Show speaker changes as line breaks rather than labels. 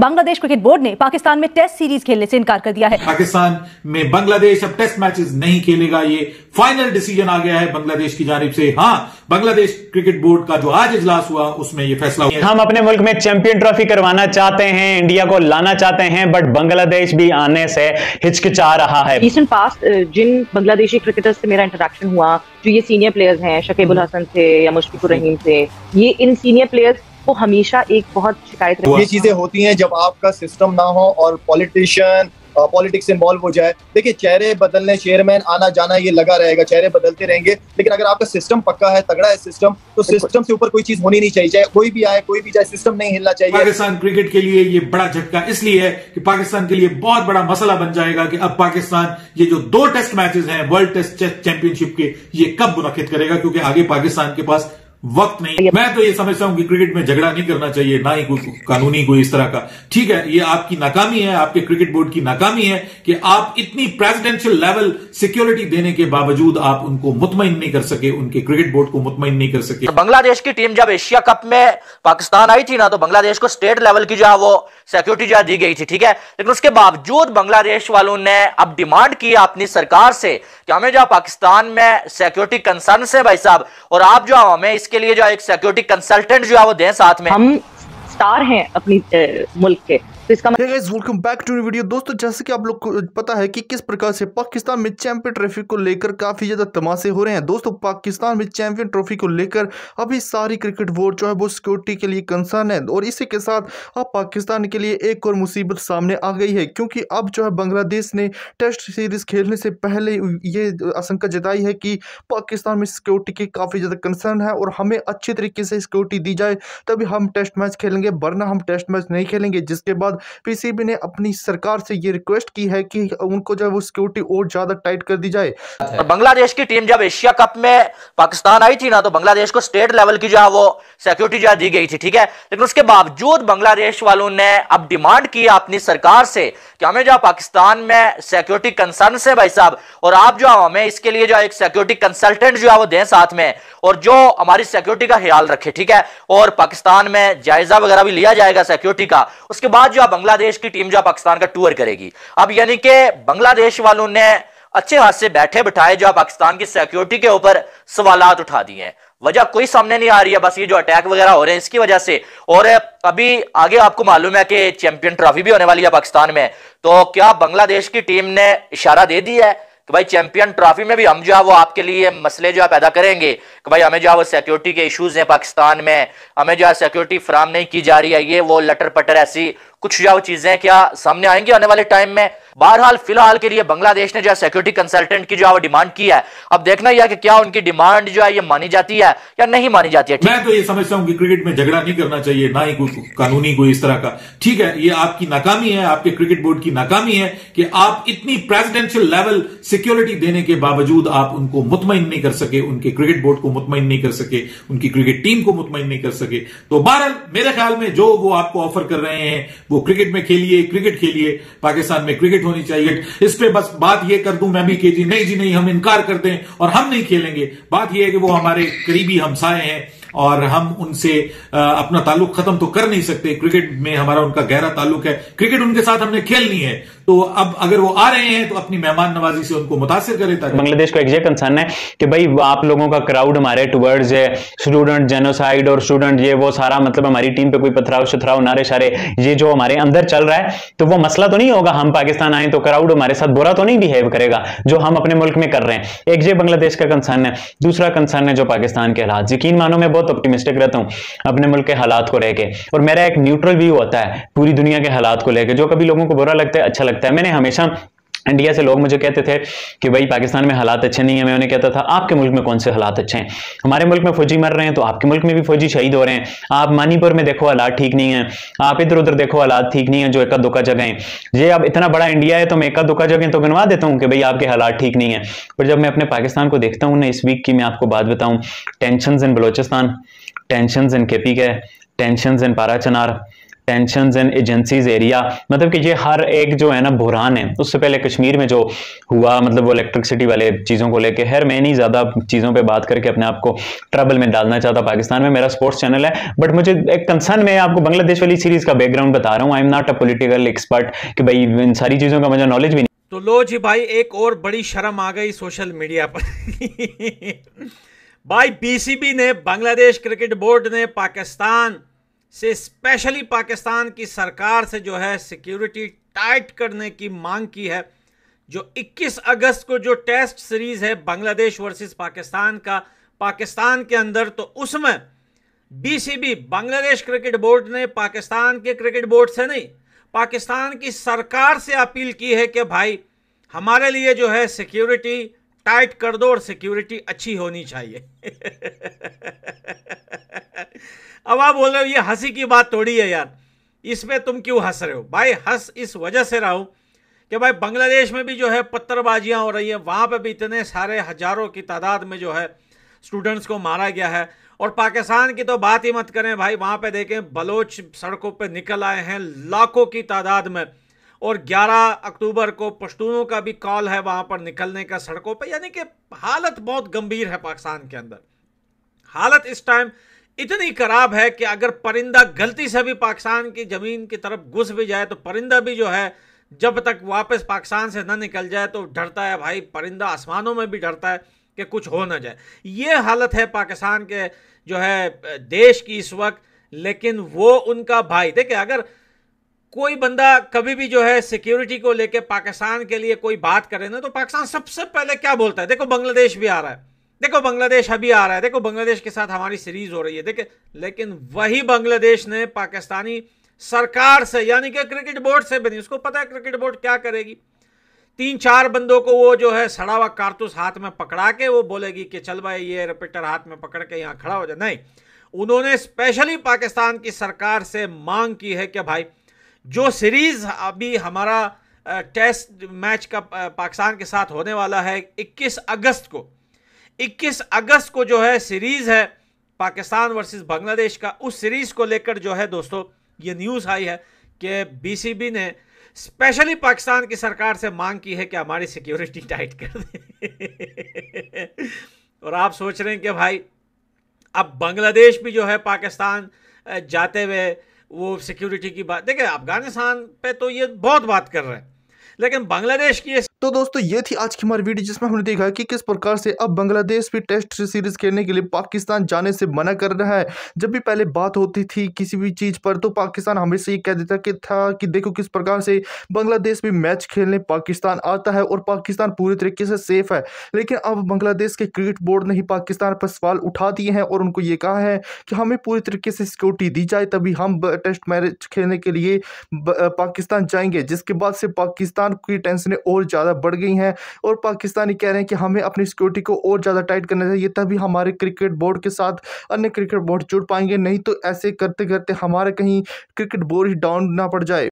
Bangladesh cricket board ने पाकिस्तान में test series खेलने से इनकार कर दिया है
पाकिस्तान में बांग्लादेश अब टेस्ट मैचेस नहीं खेलेगा ये फाइनल डिसीजन आ गया है बांग्लादेश की जानब से हाँ बांग्लादेश क्रिकेट बोर्ड का जो आज इजलास हुआ उसमें ये फैसला हुआ हम
अपने मुल्क में चैंपियन ट्रॉफी करवाना चाहते हैं इंडिया को लाना चाहते हैं बट बांग्लादेश भी आने से हिचकिचा रहा है रिसेंट पास्ट
जिन बांग्लादेशी क्रिकेटर्स से मेरा इंटरेक्शन हुआ जो ये सीनियर प्लेयर्स हैं शकीबुल हसन थे या
मुशफिकुर रहीम थे
ये इन सीनियर प्लेयर्स वो हमेशा एक बहुत शिकायत तो ये चीजें होती
हैं जब आपका सिस्टम ना हो और पॉलिटिशियन पॉलिटिक्स इन्वॉल्व हो जाए देखिए चेहरे बदलने चेयरमैन आना जाना ये लगा रहेगा चेहरे बदलते रहेंगे लेकिन अगर आपका सिस्टम पक्का है तगड़ा है सिस्टम तो सिस्टम से ऊपर कोई चीज होनी नहीं चाहिए चाहे कोई भी आए कोई भी जाए सिस्टम नहीं हिलना चाहिए पाकिस्तान
क्रिकेट के लिए ये बड़ा झटका इसलिए है कि पाकिस्तान के लिए बहुत बड़ा मसला बन जाएगा कि अब पाकिस्तान ये जो दो टेस्ट मैचेस हैं वर्ल्ड टेस्ट चैंपियनशिप के ये कब मुनद करेगा क्योंकि आगे पाकिस्तान के पास वक्त नहीं मैं तो ये समझता हूं कि क्रिकेट में झगड़ा नहीं करना चाहिए ना ही कोई कानूनी कोई इस तरह का ठीक है ये आपकी नाकामी है आपके क्रिकेट बोर्ड की नाकामी है कि आप इतनी प्रेसिडेंशियल लेवल सिक्योरिटी देने के बावजूद आप उनको मुतमिन नहीं कर सके उनके क्रिकेट बोर्ड को मुतमिन नहीं कर सके तो बांग्लादेश की टीम जब एशिया कप में पाकिस्तान आई थी ना तो बांग्लादेश को स्टेट लेवल की जो है वो
सिक्योरिटी जो दी गई थी ठीक है लेकिन उसके बावजूद बांग्लादेश वालों ने अब डिमांड की अपनी सरकार से कि हमें जो पाकिस्तान में सिक्योरिटी कंसर्न है भाई साहब और आप जो हमें इसके लिए जो एक सिक्योरिटी कंसल्टेंट जो है वो दें साथ में हम स्टार हैं अपनी मुल्क
के बैक टू वीडियो दोस्तों जैसे कि आप लोग को पता है कि किस प्रकार से पाकिस्तान में चैंपियन ट्रॉफी को लेकर काफ़ी ज़्यादा तमाशे हो रहे हैं दोस्तों पाकिस्तान में चैंपियन ट्रॉफी को लेकर अभी सारी क्रिकेट बोर्ड जो है वो सिक्योरिटी के लिए कंसर्न है और इसी के साथ अब पाकिस्तान के लिए एक और मुसीबत सामने आ गई है क्योंकि अब जो है बांग्लादेश ने टेस्ट सीरीज़ खेलने से पहले ये आशंका जताई है कि पाकिस्तान में सिक्योरिटी की काफ़ी ज़्यादा कंसर्न है और हमें अच्छे तरीके से सिक्योरिटी दी जाए तभी हम टेस्ट मैच खेलेंगे वरना हम टेस्ट मैच नहीं खेलेंगे जिसके बाद बाद पीसीबी ने अपनी सरकार से ये रिक्वेस्ट की है कि उनको जो है वो सिक्योरिटी और ज्यादा टाइट कर दी जाए बांग्लादेश तो की टीम जब एशिया कप में पाकिस्तान आई थी ना तो बांग्लादेश को
स्टेट लेवल की जो है वो सिक्योरिटी जो दी गई थी ठीक है लेकिन उसके बावजूद बांग्लादेश वालों ने अब डिमांड की अपनी सरकार से कि हमें जो पाकिस्तान में सिक्योरिटी कंसर्न है भाई साहब और आप जो हमें इसके लिए जो एक सिक्योरिटी कंसल्टेंट जो है वो दें साथ में और जो हमारी सिक्योरिटी का ख्याल रखे ठीक है और पाकिस्तान में जायजा वगैरह भी लिया जाएगा सिक्योरिटी का उसके बाद जो या बांग्लादेश की टीम जो पाकिस्तान का टूर करेगी अब यानी कि बांग्लादेश वालों ने अच्छे हाथ से बैठे बिठाए जो पाकिस्तान की सिक्योरिटी के ऊपर सवाल उठा दिए हैं वजह कोई सामने नहीं आ रही है बस ये जो अटैक वगैरह हो रहे हैं इसकी वजह से और अभी आगे आपको मालूम है कि चैंपियन ट्रॉफी भी होने वाली है पाकिस्तान में तो क्या बांग्लादेश की टीम ने इशारा दे दिया है कि भाई चैंपियन ट्रॉफी में भी हम जो है वो आपके लिए मसले जो है पैदा करेंगे कि भाई हमें जो है वो सिक्योरिटी के इश्यूज हैं पाकिस्तान में हमें जो है सिक्योरिटी फ्राहम नहीं की जा रही है ये वो लटर पटर ऐसी कुछ जो है वो चीजें क्या सामने आएंगी आने वाले टाइम में बहरहाल फिलहाल के लिए बांग्लादेश ने जो है सिक्योरिटी कंसल्टेंट की जो है डिमांड की है अब देखना यह क्या उनकी डिमांड जो है ये मानी जाती है या नहीं
मानी जाती है मैं तो ये समझता हूँ कि क्रिकेट में झगड़ा नहीं करना चाहिए ना ही कोई कानूनी कोई इस तरह का ठीक है ये आपकी नाकामी है आपके क्रिकेट बोर्ड की नाकामी है कि आप इतनी प्रेसिडेंशियल लेवल सिक्योरिटी देने के बावजूद आप उनको मुतमिन नहीं कर सके उनके क्रिकेट बोर्ड को मुतमिन नहीं कर सके उनकी क्रिकेट टीम को मुतमिन नहीं कर सके तो बहरहाल मेरे ख्याल में जो वो आपको ऑफर कर रहे हैं वो क्रिकेट में खेलिए क्रिकेट खेलिए पाकिस्तान में क्रिकेट कंप्लीट होनी चाहिए इस पर बस बात यह कर दू मैं भी कि जी नहीं जी नहीं हम इनकार करते हैं और हम नहीं खेलेंगे बात यह है कि वो हमारे करीबी हमसाए हैं और हम उनसे अपना ताल्लुक खत्म तो कर नहीं सकते क्रिकेट में हमारा उनका गहरा
ताल्लुक है क्रिकेट उनके साथ हमने खेलनी है
तो अब अगर वो आ रहे हैं तो अपनी मेहमान नवाजी से उनको
मुतासर करें ताकि बांग्लादेश का एक कंसर्न है कि भाई आप लोगों का क्राउड हमारे टूवर्ड्स स्टूडेंट जेनोसाइड और स्टूडेंट ये वो सारा मतलब हमारी टीम पे कोई पथराव शथराव नारे शारे ये जो हमारे अंदर चल रहा है तो वो मसला तो नहीं होगा हम पाकिस्तान आए तो क्राउड हमारे साथ बुरा तो नहीं बिहेव करेगा जो हम अपने मुल्क में कर रहे हैं एक जे बांग्लादेश का कंसर्न है दूसरा कंसर्न है जो पाकिस्तान के हालात यकीन मानो मैं बहुत ऑप्टिमिस्टिक रहता हूँ अपने मुल्क के हालात को लेके और मेरा एक न्यूट्रल व्यू होता है पूरी दुनिया के हालात को लेकर जो कभी लोगों को बुरा लगता है अच्छा लगता लगता है मैंने हमेशा इंडिया से लोग मुझे कहते थे कि भाई पाकिस्तान में हालात अच्छे नहीं है मैं उन्हें कहता था आपके मुल्क में कौन से हालात अच्छे हैं हमारे मुल्क में फौजी मर रहे हैं तो आपके मुल्क में भी फौजी शहीद हो रहे हैं आप मानीपुर में देखो हालात ठीक नहीं है आप इधर उधर देखो हालात ठीक नहीं है जो एक दुका जगह है ये अब इतना बड़ा इंडिया है तो मैं एका दुका जगह तो बनवा देता हूँ कि भाई आपके हालात ठीक नहीं है पर जब मैं अपने पाकिस्तान को देखता हूँ ना इस वीक की मैं आपको बात बताऊँ tension in Balochistan tension in K P के टेंशन इन पारा चनार टेंशन एंड एजेंसीज एरिया मतलब कि ये हर एक जो है ना बुरान है उससे पहले कश्मीर में जो हुआ मतलब वो इलेक्ट्रिसिटी वाले चीज़ों को लेके हर मैं नहीं ज़्यादा चीज़ों पे बात करके अपने आप को ट्रबल में डालना चाहता पाकिस्तान में मेरा स्पोर्ट्स चैनल है बट मुझे एक कंसर्न में आपको बांग्लादेश वाली सीरीज़ का बैकग्राउंड बता रहा हूँ I am not a political expert कि भाई इन सारी चीज़ों का मुझे नॉलेज भी नहीं
तो लो जी भाई एक और बड़ी शर्म आ गई सोशल मीडिया पर भाई बीसीबी ने बांग्लादेश क्रिकेट बोर्ड ने पाकिस्तान से स्पेशली पाकिस्तान की सरकार से जो है सिक्योरिटी टाइट करने की मांग की है जो 21 अगस्त को जो टेस्ट सीरीज है बांग्लादेश वर्सेस पाकिस्तान का पाकिस्तान के अंदर तो उसमें बीसीबी बांग्लादेश क्रिकेट बोर्ड ने पाकिस्तान के क्रिकेट बोर्ड से नहीं पाकिस्तान की सरकार से अपील की है कि भाई हमारे लिए जो है सिक्योरिटी टाइट कर दो और सिक्योरिटी अच्छी होनी चाहिए अब आप बोल रहे हो ये हंसी की बात थोड़ी है यार इसमें तुम क्यों हंस रहे हो भाई हंस इस वजह से रहा हूँ कि भाई बांग्लादेश में भी जो है पत्थरबाजियाँ हो रही हैं वहाँ पर भी इतने सारे हजारों की तादाद में जो है स्टूडेंट्स को मारा गया है और पाकिस्तान की तो बात ही मत करें भाई वहाँ पे देखें बलोच सड़कों पे निकल आए हैं लाखों की तादाद में और 11 अक्टूबर को पश्तूनों का भी कॉल है वहाँ पर निकलने का सड़कों पे यानी कि हालत बहुत गंभीर है पाकिस्तान के अंदर हालत इस टाइम इतनी खराब है कि अगर परिंदा गलती से भी पाकिस्तान की ज़मीन की तरफ घुस भी जाए तो परिंदा भी जो है जब तक वापस पाकिस्तान से ना निकल जाए तो डरता है भाई परिंदा आसमानों में भी डरता है कि कुछ हो ना जाए ये हालत है पाकिस्तान के जो है देश की इस वक्त लेकिन वो उनका भाई देखे अगर कोई बंदा कभी भी जो है सिक्योरिटी को लेकर पाकिस्तान के लिए कोई बात करे ना तो पाकिस्तान सबसे पहले क्या बोलता है देखो बांग्लादेश भी आ रहा है देखो बांग्लादेश अभी आ रहा है देखो बांग्लादेश के साथ हमारी सीरीज हो रही है देखे लेकिन वही बांग्लादेश ने पाकिस्तानी सरकार से यानी कि क्रिकेट बोर्ड से बनी उसको पता है क्रिकेट बोर्ड क्या करेगी तीन चार बंदों को वो जो है सड़ा हुआ कारतूस हाथ में पकड़ा के वो बोलेगी कि चल भाई ये रिपीटर हाथ में पकड़ के यहाँ खड़ा हो जाए नहीं उन्होंने स्पेशली पाकिस्तान की सरकार से मांग की है कि भाई जो सीरीज अभी हमारा टेस्ट मैच का पाकिस्तान के साथ होने वाला है 21 अगस्त को 21 अगस्त को जो है सीरीज है पाकिस्तान वर्सेस बांग्लादेश का उस सीरीज को लेकर जो है दोस्तों ये न्यूज़ आई है कि बीसीबी ने स्पेशली पाकिस्तान की सरकार से मांग की है कि हमारी सिक्योरिटी टाइट कर दे और आप सोच रहे हैं कि भाई अब बांग्लादेश भी जो है पाकिस्तान जाते हुए वो सिक्योरिटी की बात देखिए अफगानिस्तान पे तो ये बहुत बात कर रहे हैं
लेकिन बांग्लादेश की तो दोस्तों ये थी आज की हमारी वीडियो जिसमें हमने देखा कि किस प्रकार से अब बांग्लादेश भी टेस्ट सीरीज खेलने के लिए पाकिस्तान जाने से मना कर रहा है जब भी पहले बात होती थी किसी भी चीज़ पर तो पाकिस्तान हमेशा ये कह देता कि था कि देखो किस प्रकार से बांग्लादेश भी मैच खेलने पाकिस्तान आता है और पाकिस्तान पूरी तरीके से सेफ है लेकिन अब बांग्लादेश के क्रिकेट बोर्ड ने ही पाकिस्तान पर सवाल उठा दिए हैं और उनको ये कहा है कि हमें पूरी तरीके से सिक्योरिटी दी जाए तभी हम टेस्ट मैच खेलने के लिए पाकिस्तान जाएंगे जिसके बाद से पाकिस्तान की टेंशनें और ज़्यादा बढ़ गई हैं और पाकिस्तानी कह रहे हैं कि हमें अपनी सिक्योरिटी को और ज़्यादा टाइट करना चाहिए तभी हमारे क्रिकेट बोर्ड के साथ अन्य क्रिकेट बोर्ड जुड़ पाएंगे नहीं तो ऐसे करते करते हमारे कहीं क्रिकेट बोर्ड ही डाउन ना पड़ जाए